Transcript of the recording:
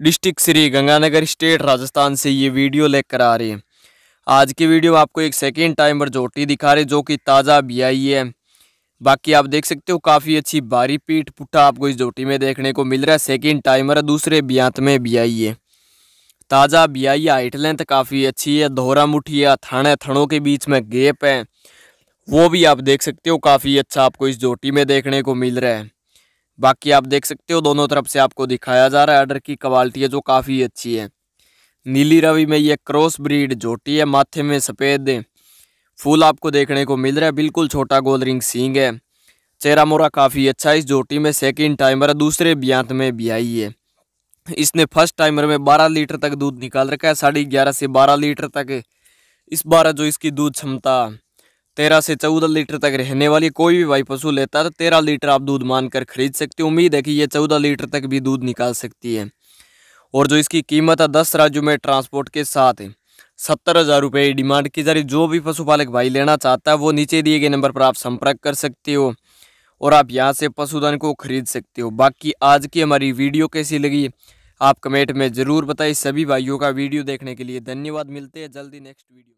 district Shri Ganganagar state Rajasthan से ये video लेकर आ रही है आज की वीडियो आपको एक सेकेंड टाइमर जोटी दिखा रही जो कि ताज़ा भी आई है बाकी आप देख सकते हो काफ़ी अच्छी बारी पीठ पुट्ठा आपको इस जोटी में देखने को मिल रहा है सेकेंड टाइमर है दूसरे ब्यांत में भी आई है ताज़ा भी आई है हाइट लेंथ काफ़ी अच्छी है दोहरा मुठिया थाने थड़ों के बीच में गेप है वो भी आप देख सकते हो काफ़ी अच्छा आपको इस जोटी में देखने को मिल रहा है बाकी आप देख सकते हो दोनों तरफ से आपको दिखाया जा रहा है आर्डर की क्वालिटी है जो काफ़ी अच्छी है नीली रवि में ये क्रॉस ब्रीड झोटी है माथे में सफ़ेद फूल आपको देखने को मिल रहा है बिल्कुल छोटा गोल रिंग सींग है चेहरा मोरा काफ़ी अच्छा इस जोटी में सेकंड टाइमर है दूसरे ब्यांत में भी आई है इसने फर्स्ट टाइमर में बारह लीटर तक दूध निकाल रखा है साढ़े ग्यारह से बारह लीटर तक इस बार जो इसकी दूध क्षमता तेरह से चौदह लीटर तक रहने वाली कोई भी भाई पशु लेता है तो तेरह लीटर आप दूध मानकर खरीद सकते हो उम्मीद है कि ये चौदह लीटर तक भी दूध निकाल सकती है और जो इसकी कीमत है दस राज्यों में ट्रांसपोर्ट के साथ है सत्तर हज़ार रुपये डिमांड की जा रही जो भी पशुपालक भाई लेना चाहता है वो नीचे दिए गए नंबर पर आप संपर्क कर सकते हो और आप यहाँ से पशुधन को खरीद सकते हो बाकी आज की हमारी वीडियो कैसी लगी आप कमेंट में ज़रूर बताइए सभी भाइयों का वीडियो देखने के लिए धन्यवाद मिलते हैं जल्दी नेक्स्ट वीडियो